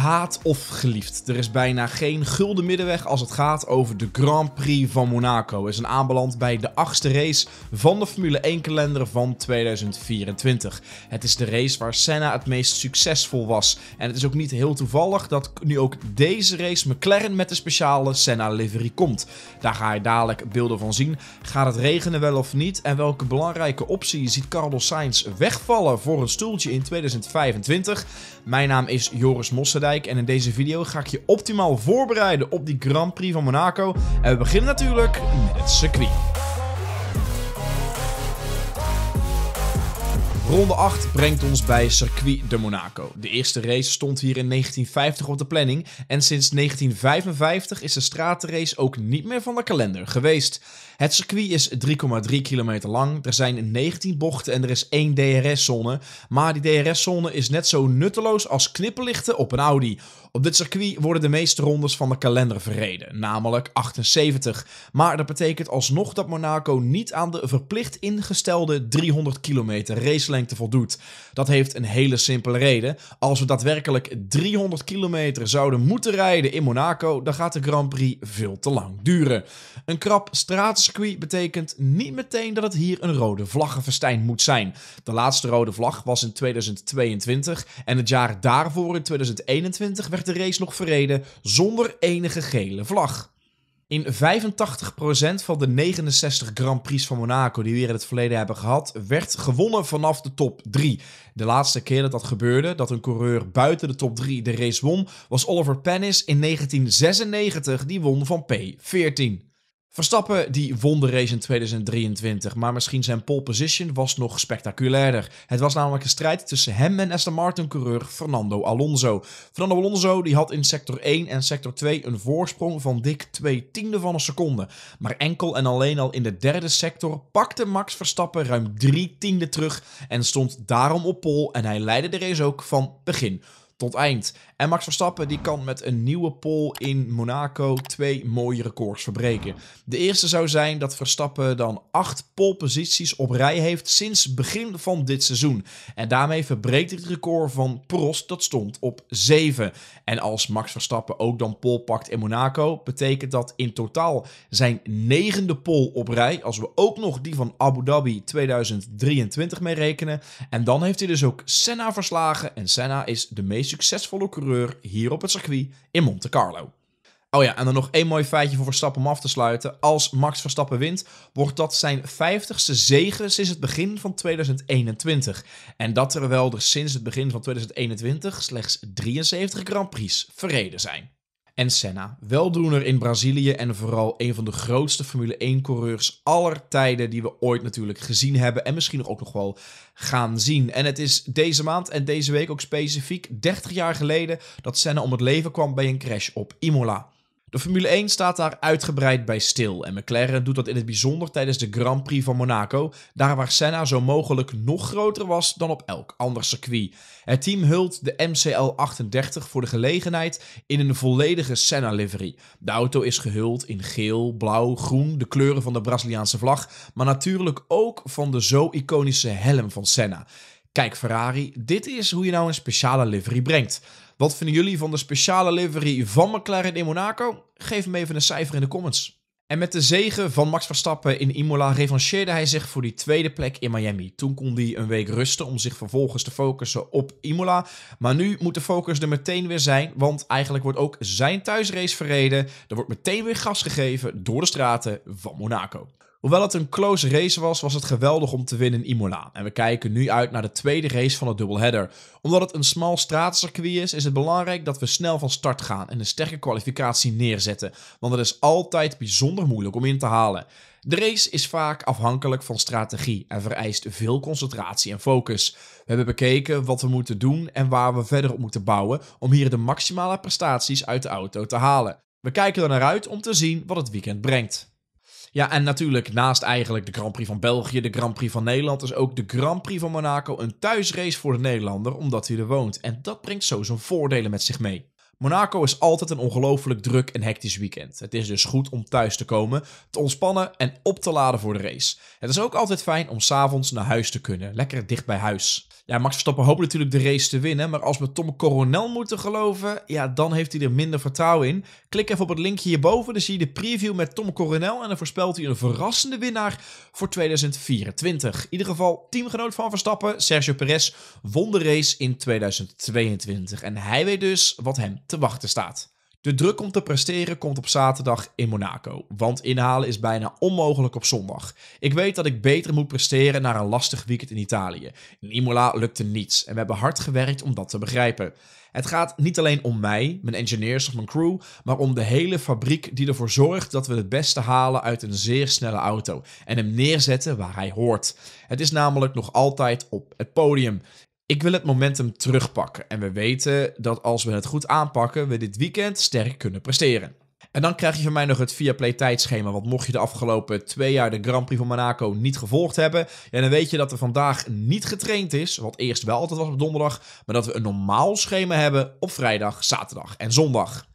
gehaat of geliefd. Er is bijna geen gulden middenweg als het gaat over de Grand Prix van Monaco. Is een aanbeland bij de achtste race van de Formule 1 kalender van 2024. Het is de race waar Senna het meest succesvol was. En het is ook niet heel toevallig dat nu ook deze race McLaren met de speciale Senna livery komt. Daar ga je dadelijk beelden van zien. Gaat het regenen wel of niet? En welke belangrijke optie ziet Carlos Sainz wegvallen voor een stoeltje in 2025? Mijn naam is Joris Mossen en in deze video ga ik je optimaal voorbereiden op die Grand Prix van Monaco. En we beginnen natuurlijk met het circuit. Ronde 8 brengt ons bij Circuit de Monaco. De eerste race stond hier in 1950 op de planning en sinds 1955 is de stratenrace ook niet meer van de kalender geweest. Het circuit is 3,3 kilometer lang, er zijn 19 bochten en er is één DRS-zone, maar die DRS-zone is net zo nutteloos als knipperlichten op een Audi. Op dit circuit worden de meeste rondes van de kalender verreden, namelijk 78. Maar dat betekent alsnog dat Monaco niet aan de verplicht ingestelde 300 kilometer race voldoet. Dat heeft een hele simpele reden. Als we daadwerkelijk 300 kilometer zouden moeten rijden in Monaco, dan gaat de Grand Prix veel te lang duren. Een krap straatcircuit betekent niet meteen dat het hier een rode vlaggenfestijn moet zijn. De laatste rode vlag was in 2022 en het jaar daarvoor in 2021 werd de race nog verreden zonder enige gele vlag. In 85% van de 69 Grand Prix van Monaco die we in het verleden hebben gehad, werd gewonnen vanaf de top 3. De laatste keer dat dat gebeurde, dat een coureur buiten de top 3 de race won, was Oliver Pennis in 1996, die won van P14. Verstappen die won de race in 2023, maar misschien zijn pole position was nog spectaculairder. Het was namelijk een strijd tussen hem en Aston Martin-coureur Fernando Alonso. Fernando Alonso die had in sector 1 en sector 2 een voorsprong van dik 2 tiende van een seconde. Maar enkel en alleen al in de derde sector pakte Max Verstappen ruim 3 tiende terug en stond daarom op pole en hij leidde de race ook van begin tot eind. En Max Verstappen die kan met een nieuwe pole in Monaco twee mooie records verbreken. De eerste zou zijn dat Verstappen dan acht poleposities op rij heeft sinds begin van dit seizoen. En daarmee verbreekt het record van Prost dat stond op 7. En als Max Verstappen ook dan pole pakt in Monaco, betekent dat in totaal zijn negende pole op rij. Als we ook nog die van Abu Dhabi 2023 mee rekenen. En dan heeft hij dus ook Senna verslagen. En Senna is de meest succesvolle coureur hier op het circuit in Monte Carlo. Oh ja, en dan nog één mooi feitje voor Verstappen om af te sluiten. Als Max Verstappen wint, wordt dat zijn 50ste zegen sinds het begin van 2021. En dat terwijl er sinds het begin van 2021 slechts 73 Grand Prix verreden zijn en Senna. Weldoener in Brazilië en vooral een van de grootste Formule 1-coureurs aller tijden die we ooit natuurlijk gezien hebben en misschien ook nog wel gaan zien. En het is deze maand en deze week ook specifiek 30 jaar geleden dat Senna om het leven kwam bij een crash op Imola. De Formule 1 staat daar uitgebreid bij stil en McLaren doet dat in het bijzonder tijdens de Grand Prix van Monaco, daar waar Senna zo mogelijk nog groter was dan op elk ander circuit. Het team hult de MCL 38 voor de gelegenheid in een volledige Senna-livery. De auto is gehuld in geel, blauw, groen, de kleuren van de Braziliaanse vlag, maar natuurlijk ook van de zo iconische helm van Senna. Kijk Ferrari, dit is hoe je nou een speciale livery brengt. Wat vinden jullie van de speciale livery van McLaren in Monaco? Geef me even een cijfer in de comments. En met de zegen van Max Verstappen in Imola revancheerde hij zich voor die tweede plek in Miami. Toen kon hij een week rusten om zich vervolgens te focussen op Imola. Maar nu moet de focus er meteen weer zijn, want eigenlijk wordt ook zijn thuisrace verreden. Er wordt meteen weer gas gegeven door de straten van Monaco. Hoewel het een close race was, was het geweldig om te winnen in Imola. En we kijken nu uit naar de tweede race van de doubleheader. Omdat het een smal straatcircuit is, is het belangrijk dat we snel van start gaan en een sterke kwalificatie neerzetten. Want het is altijd bijzonder moeilijk om in te halen. De race is vaak afhankelijk van strategie en vereist veel concentratie en focus. We hebben bekeken wat we moeten doen en waar we verder op moeten bouwen om hier de maximale prestaties uit de auto te halen. We kijken er naar uit om te zien wat het weekend brengt. Ja, en natuurlijk naast eigenlijk de Grand Prix van België, de Grand Prix van Nederland, is ook de Grand Prix van Monaco een thuisrace voor de Nederlander, omdat hij er woont. En dat brengt zo zijn voordelen met zich mee. Monaco is altijd een ongelooflijk druk en hectisch weekend. Het is dus goed om thuis te komen, te ontspannen en op te laden voor de race. Het is ook altijd fijn om s'avonds naar huis te kunnen, lekker dicht bij huis. Ja, Max Verstappen hoopt natuurlijk de race te winnen, maar als we Tom Coronel moeten geloven, ja, dan heeft hij er minder vertrouwen in. Klik even op het linkje hierboven, dan zie je de preview met Tom Coronel en dan voorspelt hij een verrassende winnaar voor 2024. In ieder geval, teamgenoot van Verstappen, Sergio Perez, won de race in 2022 en hij weet dus wat hem te wachten staat. De druk om te presteren komt op zaterdag in Monaco, want inhalen is bijna onmogelijk op zondag. Ik weet dat ik beter moet presteren na een lastig weekend in Italië. In Imola lukte niets en we hebben hard gewerkt om dat te begrijpen. Het gaat niet alleen om mij, mijn engineers of mijn crew, maar om de hele fabriek die ervoor zorgt dat we het beste halen uit een zeer snelle auto en hem neerzetten waar hij hoort. Het is namelijk nog altijd op het podium. Ik wil het momentum terugpakken en we weten dat als we het goed aanpakken, we dit weekend sterk kunnen presteren. En dan krijg je van mij nog het play tijdschema. Want mocht je de afgelopen twee jaar de Grand Prix van Monaco niet gevolgd hebben, ja, dan weet je dat er vandaag niet getraind is, wat eerst wel altijd was op donderdag, maar dat we een normaal schema hebben op vrijdag, zaterdag en zondag.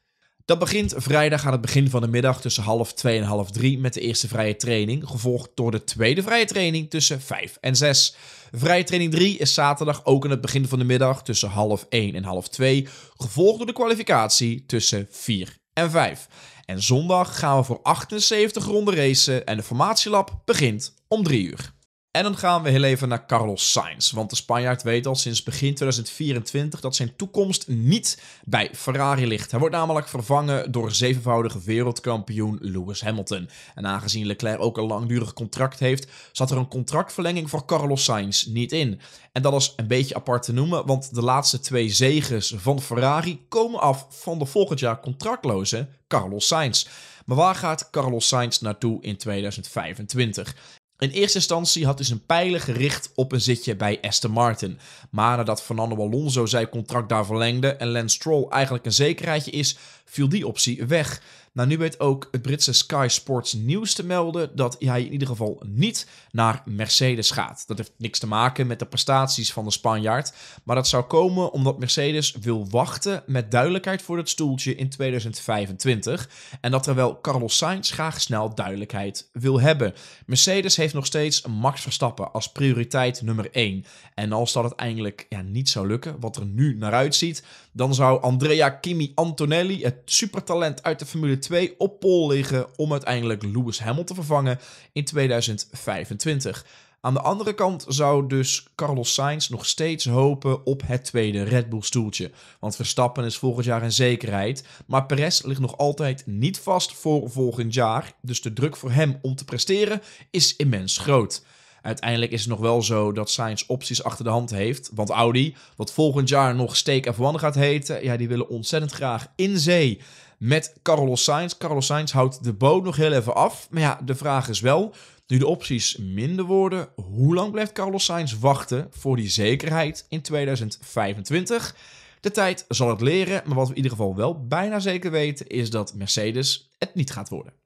Dat begint vrijdag aan het begin van de middag tussen half 2 en half drie met de eerste vrije training, gevolgd door de tweede vrije training tussen 5 en 6. Vrije training 3 is zaterdag ook aan het begin van de middag tussen half 1 en half 2, gevolgd door de kwalificatie tussen 4 en 5. En zondag gaan we voor 78 ronden racen en de formatielab begint om 3 uur. En dan gaan we heel even naar Carlos Sainz. Want de Spanjaard weet al sinds begin 2024 dat zijn toekomst niet bij Ferrari ligt. Hij wordt namelijk vervangen door zevenvoudige wereldkampioen Lewis Hamilton. En aangezien Leclerc ook een langdurig contract heeft, zat er een contractverlenging voor Carlos Sainz niet in. En dat is een beetje apart te noemen, want de laatste twee zegens van Ferrari komen af van de volgend jaar contractloze Carlos Sainz. Maar waar gaat Carlos Sainz naartoe in 2025? In eerste instantie had dus een pijlen gericht op een zitje bij Aston Martin. Maar nadat Fernando Alonso zijn contract daar verlengde en Lance Stroll eigenlijk een zekerheidje is, viel die optie weg. Nou, nu weet ook het Britse Sky Sports Nieuws te melden dat hij in ieder geval niet naar Mercedes gaat. Dat heeft niks te maken met de prestaties van de Spanjaard, maar dat zou komen omdat Mercedes wil wachten met duidelijkheid voor het stoeltje in 2025 en dat terwijl Carlos Sainz graag snel duidelijkheid wil hebben. Mercedes heeft nog steeds Max Verstappen als prioriteit nummer 1 en als dat uiteindelijk ja, niet zou lukken, wat er nu naar uitziet, dan zou Andrea Kimi Antonelli, het supertalent uit de Formule 2, op pol liggen om uiteindelijk Lewis Hamilton te vervangen in 2025. Aan de andere kant zou dus Carlos Sainz nog steeds hopen op het tweede Red Bull stoeltje. Want Verstappen is volgend jaar een zekerheid, maar Perez ligt nog altijd niet vast voor volgend jaar. Dus de druk voor hem om te presteren is immens groot. Uiteindelijk is het nog wel zo dat Sainz opties achter de hand heeft. Want Audi, wat volgend jaar nog stake F1 gaat heten, ja, die willen ontzettend graag in zee met Carlos Sainz. Carlos Sainz houdt de boot nog heel even af. Maar ja, de vraag is wel, nu de opties minder worden, hoe lang blijft Carlos Sainz wachten voor die zekerheid in 2025? De tijd zal het leren, maar wat we in ieder geval wel bijna zeker weten is dat Mercedes het niet gaat worden.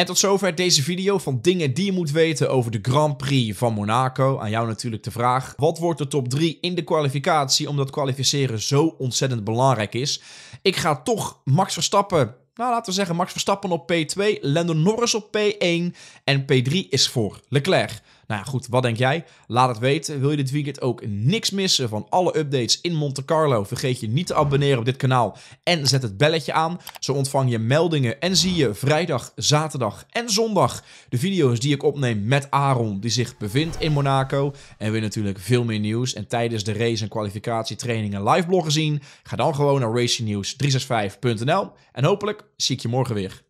En tot zover deze video van dingen die je moet weten over de Grand Prix van Monaco. Aan jou natuurlijk de vraag, wat wordt de top 3 in de kwalificatie omdat kwalificeren zo ontzettend belangrijk is? Ik ga toch Max Verstappen nou, laten we zeggen Max Verstappen op P2, Lando Norris op P1 en P3 is voor Leclerc. Nou ja, goed, wat denk jij? Laat het weten. Wil je dit weekend ook niks missen van alle updates in Monte Carlo? Vergeet je niet te abonneren op dit kanaal en zet het belletje aan. Zo ontvang je meldingen en zie je vrijdag, zaterdag en zondag de video's die ik opneem met Aaron, die zich bevindt in Monaco. En weer natuurlijk veel meer nieuws. En tijdens de race en kwalificatietrainingen live bloggen zien. Ga dan gewoon naar racingnews365.nl en hopelijk zie ik je morgen weer.